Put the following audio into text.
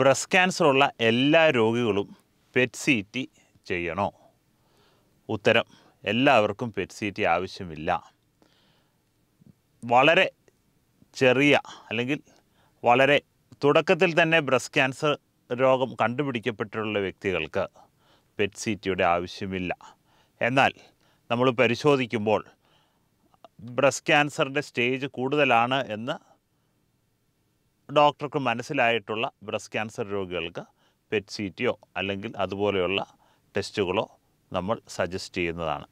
breast ക്യാൻസറുള്ള എല്ലാ രോഗികളും pet C T ചെയ്യണോ ഉത്തരം എല്ലാവർക്കും പെറ്റ് സി ടി ആവശ്യമില്ല വളരെ ചെറിയ അല്ലെങ്കിൽ വളരെ തുടക്കത്തിൽ തന്നെ ബ്രസ്റ്റ് ക്യാൻസർ രോഗം കണ്ടുപിടിക്കപ്പെട്ടിട്ടുള്ള വ്യക്തികൾക്ക് പെറ്റ് സി ടിയുടെ ആവശ്യമില്ല എന്നാൽ നമ്മൾ പരിശോധിക്കുമ്പോൾ ബ്രസ്റ്റ് ക്യാൻസറിൻ്റെ സ്റ്റേജ് കൂടുതലാണ് എന്ന് ഡോക്ടർക്ക് മനസ്സിലായിട്ടുള്ള ബ്രസ്റ്റ് ക്യാൻസർ രോഗികൾക്ക് പെറ്റ് സി ടിയോ അല്ലെങ്കിൽ അതുപോലെയുള്ള ടെസ്റ്റുകളോ നമ്മൾ സജസ്റ്റ് ചെയ്യുന്നതാണ്